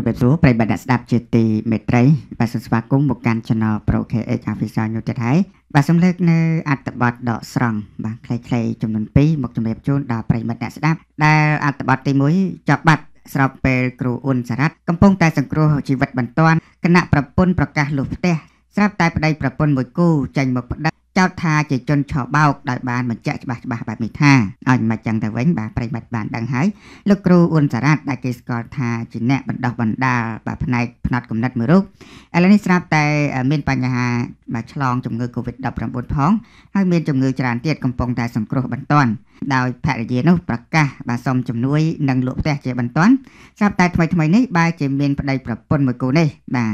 ជំរាបសួរប្រិយមិត្តអ្នកស្ដាប់ជាទីមេត្រីបាទសូមស្វាគមន៍មកកាន់ Channel Pro KH Official នោះទៀតហើយបាទសូមលើកនៅអត្ថបទដកស្រង់បាទខ្លីៗចំនួន2មកជំរាបជូនដល់ប្រិយមិត្តអ្នកស្ដាប់ដែលអត្ថបទទី1ចប់បាត់ស្របពេលគ្រូអ៊ុនសារ៉ាត់កំពុងតែសង្គ្រោះជីវិតបន្ទាន់គណៈប្រពន្ធប្រកាសលុះផ្ទះស្រាប់តែប្តីប្រពន្ធមួយគូចាញ់មកប្តឹងចោទថាជាជនឆោបោកដោយបានបញ្ជាក់ច្បាស់ច្បាស់បែបនេះថាអញ្ញមិនចឹងទៅវិញបាទប្រិមិត្តបានដឹងហើយលោកគ្រូអ៊ុនសារ៉ាត់ដែលគេស្គាល់ថាជាអ្នកបណ្ដោះបណ្ដាលបាទផ្នែកផ្នែកកំណត់មួយរូបឥឡូវនេះស្រាប់តែមានបញ្ហាបាទឆ្លងជំងឺ Covid-19 ផងហើយមានជំងឺច្រើនទៀតកំពុងតែសង្គ្រោះបន្ទាន់ដោយភរិយានោះប្រកាសបាទសុំជំនួយនិងលោកផ្ទះជាបន្ទាន់ស្រាប់តែថ្មីថ្មីនេះបែរជាមានប្តីប្រពន្ធមួយគូនេះបាទ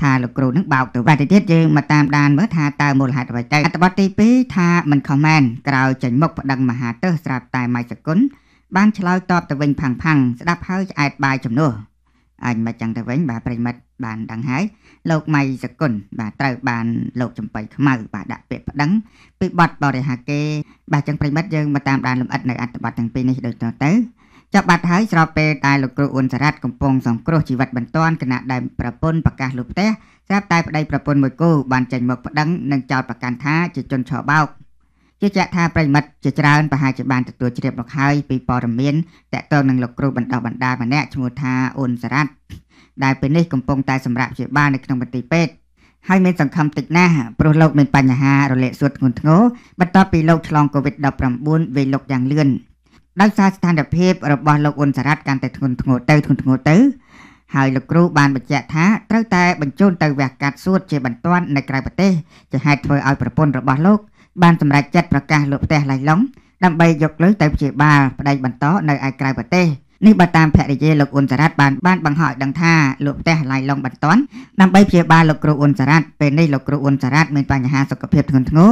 ថាលោកគ្រូនឹងបោកទៅវត្តទៀតយើងមកតាមដានមើលថាតើមូលហេតុអ្វីទៅអត្ថបទទី2ថាមិនខំមែនក្រោយចេញមុខប្តឹងមហាទិសស្រាប់តែម៉ៃសគុណបានឆ្លើយតបទៅវិញផាំងផាំងស្ដាប់ហើយឆ្អែតបាយចំនួនអញមិនចឹងទៅវិញបាទប្រិមិត្តបានដឹងហើយលោកម៉ៃសគុណបាទត្រូវបានលោកចំបៃខ្មៅ បាទដាក់ពាក្យប្តឹងពីបទបរិហាគេ បាទចឹងប្រិមិត្តយើងមកតាមដានលំអិតនៅអត្ថបទទាំងពីរនេះដូចតទៅចាប់បាត់ហើយស្របពេលដែលលោកគ្រូអ៊ុនសារ៉ាត់កំពុងសង្គ្រោះជីវិតបន្ទាន់គណៈដែលប្រពន្ធប្រកាសលោកផ្ទះស្រាប់តែប្តីប្រពន្ធមួយគូ បានចេញមកប្តឹងនិងចោទប្រកាន់ថាជាជនឆោបោកជាជាក់ថាប្រិមិត្តជាច្រើនប្រហែលជាបានទទួលជ្រាបមកហើយពីព័ត៌មានតកតងនឹងលោកគ្រូបណ្ដោះបណ្ដាលម្នាក់ឈ្មោះថាអ៊ុនសារ៉ាត់ដែលពេលនេះកំពុងតែសម្រាប់ជាបាននៅក្នុងមន្ទីរពេទ្យហើយមានសង្ឃឹមតិចណាស់ព្រោះលោកមានបញ្ហារលាកសួតធ្ងន់ធ្ងរបន្ទាប់ពីលោកឆ្លង COVID-19 វេលុកយ៉ាងលឿនដោយសារស្ថានភាពរបស់លោកអ៊ុនសារ៉ាត់កាន់តែធ្ងន់ធ្ងរទៅ ធ្ងន់ធ្ងរទៅ ហើយលោកគ្រូបានបញ្ជាក់ថាត្រូវតែបញ្ជូនទៅវះកាត់សួត ជាបន្ទាន់នៅក្រៅប្រទេសជាហេតុធ្វើឲ្យប្រពន្ធរបស់លោកបានសម្រេចចិត្តប្រកាសលោកផ្ទះឡៃឡុងដើម្បីយកលុយទៅព្យាបាលប្តីបន្តនៅឯក្រៅប្រទេស។នេះបើតាមភរិយាលោកអ៊ុនសារ៉ាត់បានបានបង្ហោះដឹងថាលោកផ្ទះឡាយឡុងបន្ទាន់ដើម្បីព្យាបាលលោកគ្រូអ៊ុនសារ៉ាត់ពេលនេះលោកគ្រូអ៊ុនសារ៉ាត់មានបញ្ហាសុខភាពធ្ងន់ធ្ងរ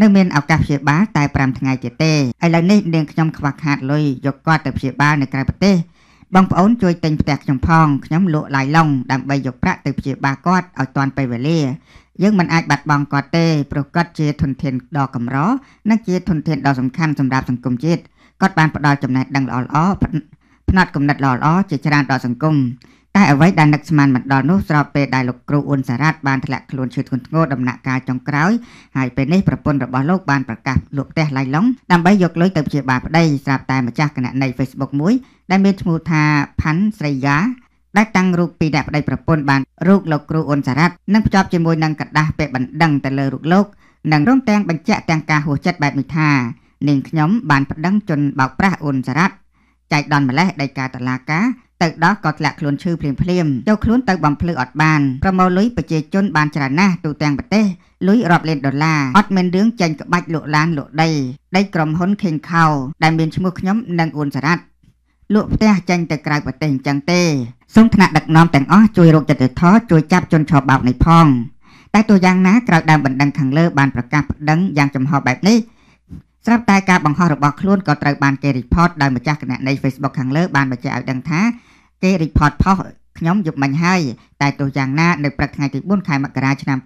នៅមានឱកាសព្យាបាលតែ5ថ្ងៃទៀតទេឥឡូវនេះនាងខ្ញុំខ្វះខាតលុយយកគាត់ទៅព្យាបាលនៅក្រៅប្រទេសបងប្អូនជួយទិញផ្ទះខ្ញុំផងខ្ញុំលក់ឡាយឡុងដើម្បីយកប្រាក់ទៅព្យាបាលគាត់ឲ្យទាន់ពេលវេលាយើងមិនអាចបាត់បង់គាត់ទេព្រោះគាត់ជាធនធានដ៏កម្រនិងជាធនធានដ៏សំខាន់សម្រាប់សង្គមជាតិគាត់បានផ្ដល់ចំណេះដឹងល្អៗផ្នត់គំនិតល្អៗជាច្រើនដល់សង្គមតែអ្វីដែលនឹកស្មានមិនដល់នោះស្របពេលដែលលោកគ្រូអ៊ុនសារ៉ាត់បានធ្លាក់ខ្លួនឈឺធ្ងន់ធ្ងរដំណាក់កាលចុងក្រោយហើយពេលនេះប្រពន្ធរបស់លោកបានប្រកាសលក់ផ្ទះឡៃឡុងដើម្បីយកលុយទៅព្យាបាលប្តីស្រាប់តែម្ចាស់គណនី Facebook មួយ ដែលមានឈ្មោះថាផាន់ស្រីយ៉ាដែលតាំងរូបពីអ្នកប្តីប្រពន្ធបានរូបលោកគ្រូអ៊ុនសារ៉ាត់និងភ្ជាប់ជាមួយនឹងกระดาษពាក្យបណ្ដឹងទៅលើរូបលោកនិងរួមទាំងបញ្ជាក់ទាំងការហួសចិត្តបែបនេះថានាងខ្ញុំបានប្តឹងជនបោកប្រាស់អ៊ុនសារ៉ាត់ចែកដនម្លេះដីកាតឡាការទៅដោះក៏ធ្លាក់ខ្លួនឈឺភ្លាមភ្លាមយកខ្លួនទៅបំភ្លឺអត់បានប្រមូលលុយប្រជាជនបានច្រើនណាស់ទូទាំងប្រទេសលុយរាប់លានដុល្លារអត់មានរឿងចាញ់ក្បាច់លក់ឡានលក់ដីដីក្រុមហ៊ុន King Cow ដែលមានឈ្មោះខ្ញុំនិងអ៊ុនសារ៉ាត់លក់ផ្ទះចាញ់ទៅក្រៅប្រទេសអញ្ចឹងទេសូមថ្នាក់ដឹកនាំទាំងអស់ជួយរកចិត្តធរជួយចាប់ជនឆោបបោកនេះផង តែទោះយ៉ាងណាក្រោយដើមបណ្ដឹងខាងលើ បានប្រកាសប្តឹងយ៉ាងចំហបែបនេះស្រាប់តែការបង្ហោះរបស់ខ្លួនក៏ត្រូវបានគេរីផតដោយម្ចាស់គណនី Facebook ខាងលើបានបញ្ជាក់ឲ្យដឹងថា គេរីផតផុសខ្ញុំយប់មិញហើយតែទោះយ៉ាងណានៅព្រឹកថ្ងៃទី4ខែមករាឆ្នាំ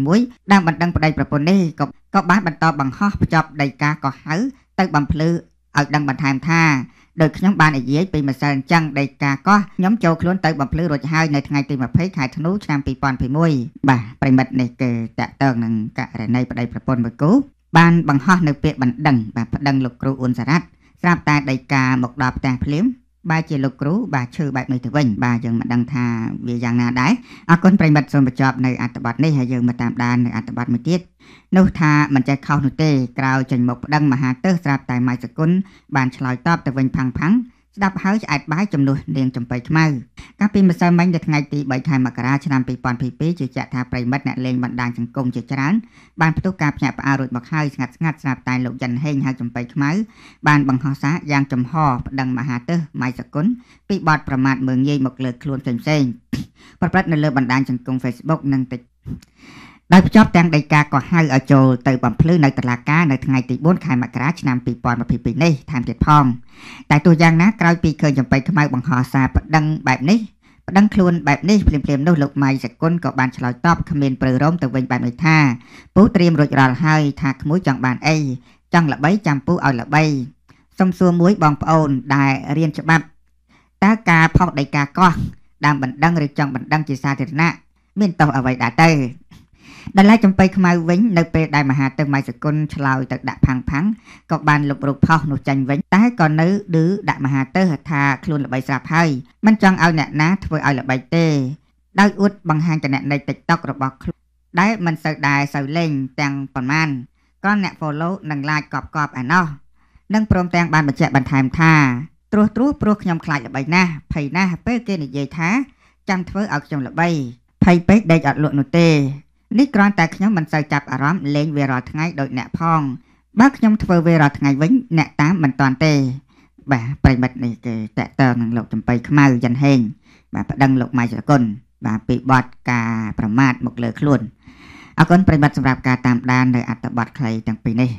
2021ដើមបណ្ដឹងប្តីប្រពន្ធនេះក៏ក៏បានបន្តបង្ហោះភ្ជាប់ដីកាកោះហៅទៅបំភ្លឺឲ្យដឹងបន្ថែមថាដោយខ្ញុំបាននិយាយពីម្សិលអញ្ចឹងដីកាកោះខ្ញុំចូលខ្លួនទៅបំភ្លឺរួចហើយនៅថ្ងៃទី20ខែធ្នូឆ្នាំ2021បាទប្រិមិត្តនេះគឺតាក់ទងនឹងករណីប្តីប្រពន្ធមួយគូបានបង្ហោះនៅពាក្យបណ្ដឹងបាទប្តឹងលោកគ្រូអ៊ុនសារ៉ាត់ស្រាប់តែដីកាមកដល់ផ្ទះភ្លាមបាទជាលោកគ្រូបាទឈើបែបនេះទៅវិញ បាទយើងមិនដឹងថាវាយ៉ាងណាដែរអរគុណប្រិមិត្តសូមបញ្ចប់នៅអត្ថបទនេះហើយយើងមកតាមដាននៅអត្ថបទមួយទៀតនោះថាមិនចេះខុសនោះទេក្រោយចេញមកប្តឹងមហាទើសស្រាប់តែម៉ៃសគុណបានឆ្លើយតបទៅវិញផាំងផាំងស្ដាប់ហើយឆ្អែតបាយចំនួននាងចំបៃខ្មៅកាលពីម្សិលមិញនៅថ្ងៃទី3ខែមករាឆ្នាំ2022ជឿជាក់ថាប្រិមិត្តអ្នកលេងបណ្ដាញសង្គមជាច្រើនបានផ្ទុះការភ្ញាក់ផ្អើលរួចមកហើយស្ងាត់ស្ងាត់ស្រាប់តែលោកយ៉ាន់ហេងហៅចំបៃខ្មៅបានបង្ហោះសារយ៉ាងចំហប្តឹងមហាទិសម៉ៃសគុណពីបទប្រមាថមើលងាយមកលើខ្លួនផ្សេងៗប្រព្រឹត្តនៅលើបណ្ដាញសង្គម Facebook និង TikTok ដោយភ្ជាប់ទាំងដីកាក៏ហៅឲ្យចូលទៅបំភ្លឺនៅតុលាការនៅថ្ងៃទី4ខែមករាឆ្នាំ2022នេះតាមទៀតផងតែទោះយ៉ាង ណាក្រោយពីឃើញចំបៃខ្មៅបង្ហោះសារប្តឹងបែបនេះប្តឹងខ្លួនបែបនេះភ្លាមៗនោះលោកម៉ៃសកុនក៏បានឆ្លើយតបគ្មានប្រឺរំទៅវិញបែបនេះថាពូត្រៀមរួចរាល់ហើយថាក្មួយចង់បានអីចង់ល្បីចាំពូឲ្យល្បីសុំសួរមួយបងប្អូនដែលរៀនច្បាប់តើការផុសដីកាកោះដើមបណ្ដឹងឬចង់បណ្ដឹងជាសាធារណៈមានតោះអ្វីដែរទៅដល់ឡៃចំបៃខ្មៅវិញនៅពេលដែលមហាទិសម៉ៃសគុណឆ្លើយទៅដាក់ផាំងផាំងក៏បានលុបរូបផុសនោះចាញ់វិញតែក៏នៅឌឺដាក់មហាទិសថាខ្លួនល្បីស្រាប់ហើយមិនចង់ឲ្យអ្នកណា ធ្វើឲ្យល្បីទេ ដោយអួតបង្ហាញទៅអ្នកនៃ TikTok របស់ខ្លួនដែលមិនសូវដែរសូវលេងទាំងប៉ុន្មានក៏អ្នក follow និង like កប់កប់ឯណោះនិងព្រមទាំងបានបញ្ជាក់បន្ថែមថាត្រួសត្រួសព្រោះខ្ញុំខ្លាចល្បីណាស់ភ័យណាស់ពេលគេនិយាយថាចាំធ្វើឲ្យខ្ញុំល្បីភ័យពេកដេកអត់លក់នោះទេនេះគ្រាន់តែខ្ញុំមិនសូវចាប់អារម្មណ៍លេងវារាល់ថ្ងៃដូចអ្នកផង បើខ្ញុំធ្វើវារាល់ថ្ងៃវិញអ្នកតាមមិនតាន់ទេបាទប្រិមិត្តនេះគឺតកតនឹងលោកចំបៃខ្មៅចន្ទហេងបាទប្តឹងលោកម៉ៃសកុនបាទពីបទការប្រមាថមកលើខ្លួនអរគុណប្រិមិត្តសម្រាប់ការតាមដាននៅ អត្តបទខ្លីទាំងពីរនេះ